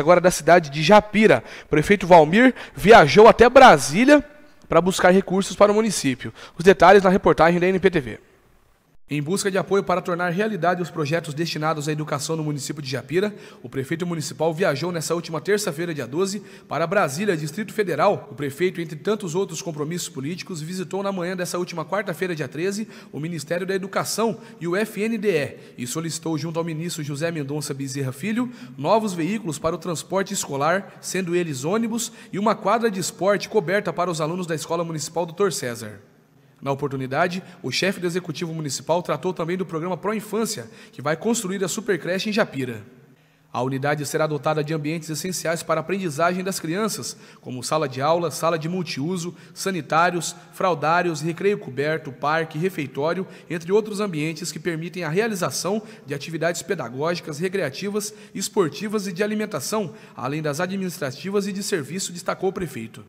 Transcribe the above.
agora é da cidade de Japira. O prefeito Valmir viajou até Brasília para buscar recursos para o município. Os detalhes na reportagem da NPTV. Em busca de apoio para tornar realidade os projetos destinados à educação no município de Japira, o prefeito municipal viajou nessa última terça-feira, dia 12, para Brasília, Distrito Federal. O prefeito, entre tantos outros compromissos políticos, visitou na manhã dessa última quarta-feira, dia 13, o Ministério da Educação e o FNDE e solicitou, junto ao ministro José Mendonça Bezerra Filho, novos veículos para o transporte escolar, sendo eles ônibus e uma quadra de esporte coberta para os alunos da Escola Municipal Dr. César. Na oportunidade, o chefe do executivo municipal tratou também do programa Pro Infância, que vai construir a supercreche em Japira. A unidade será dotada de ambientes essenciais para a aprendizagem das crianças, como sala de aula, sala de multiuso, sanitários, fraldários, recreio coberto, parque, refeitório, entre outros ambientes que permitem a realização de atividades pedagógicas, recreativas, esportivas e de alimentação, além das administrativas e de serviço, destacou o prefeito.